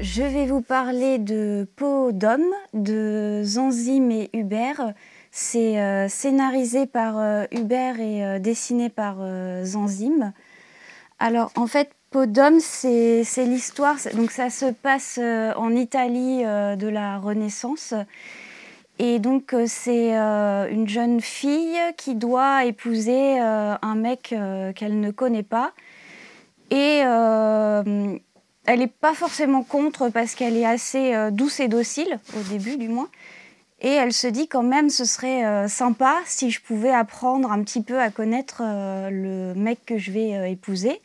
Je vais vous parler de Peau d'homme de Zanzim et Hubert. C'est euh, scénarisé par euh, Hubert et euh, dessiné par Zanzim. Alors en fait, Peau d'homme, c'est l'histoire. Donc ça se passe en Italie de la Renaissance. Et donc c'est une jeune fille qui doit épouser un mec qu'elle ne connaît pas. Et elle n'est pas forcément contre parce qu'elle est assez euh, douce et docile, au début du moins. Et elle se dit quand même ce serait euh, sympa si je pouvais apprendre un petit peu à connaître euh, le mec que je vais épouser.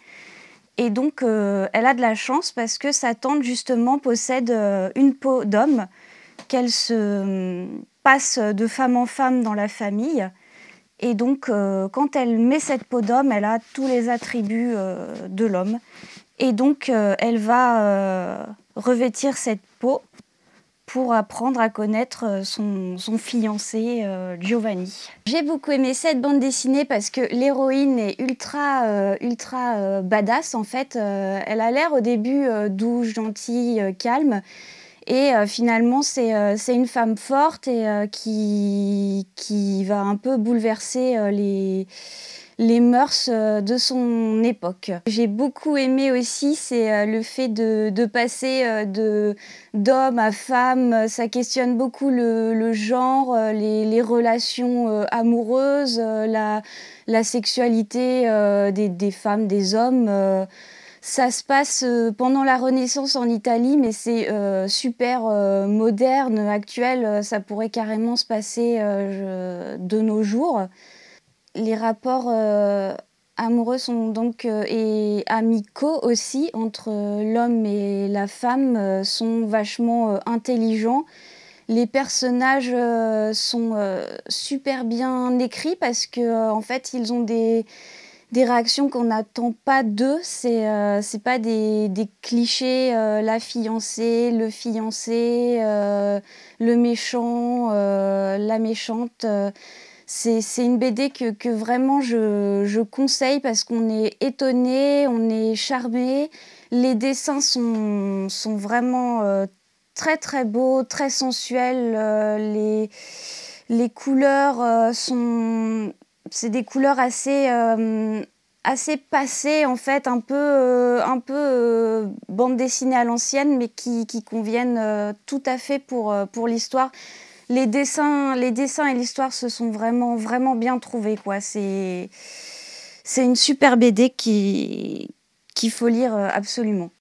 Et donc elle a de la chance parce que sa tante justement possède une peau d'homme qu'elle se hum, passe de femme en femme dans la famille. Et donc quand elle met cette peau d'homme, elle a tous les attributs de l'homme. Et donc, euh, elle va euh, revêtir cette peau pour apprendre à connaître euh, son, fiancé Giovanni. J'ai beaucoup aimé cette bande dessinée parce que l'héroïne est ultra, ultra badass en fait. elle a l'air au début douce, gentille, calme. Et finalement, c'est une femme forte et qui, qui va un peu bouleverser les les mœurs euh, de son époque. J'ai beaucoup aimé aussi, c'est euh, le fait de, passer euh, de d'homme à femme. Ça questionne beaucoup le, genre, les, relations amoureuses, la, sexualité des, femmes, des hommes ça se passe pendant la Renaissance en Italie, mais c'est super moderne, actuel. Ça pourrait carrément se passer de nos jours les rapports euh, amoureux sont donc euh, et amicaux aussi entre euh, l'homme et la femme sont vachement intelligents. Les personnages sont super bien écrits parce que en fait ils ont des, réactions qu'on n'attend pas d'eux. C'est c'est pas des, des clichés la fiancée, le fiancé, le méchant, la méchante c'est une BD que, vraiment je, conseille parce qu'on est étonné, on est charmé. Les dessins sont, vraiment euh, très très beaux, très sensuels. Euh, les, couleurs euh, sont. C'est des couleurs assez assez passées, en fait, un peu, un peu bande dessinée à l'ancienne, mais qui, conviennent tout à fait pour l'histoire les dessins, les dessins et l'histoire se sont vraiment, vraiment bien trouvés. Quoi. C'est, une super BD qui, qu'il faut lire euh, absolument.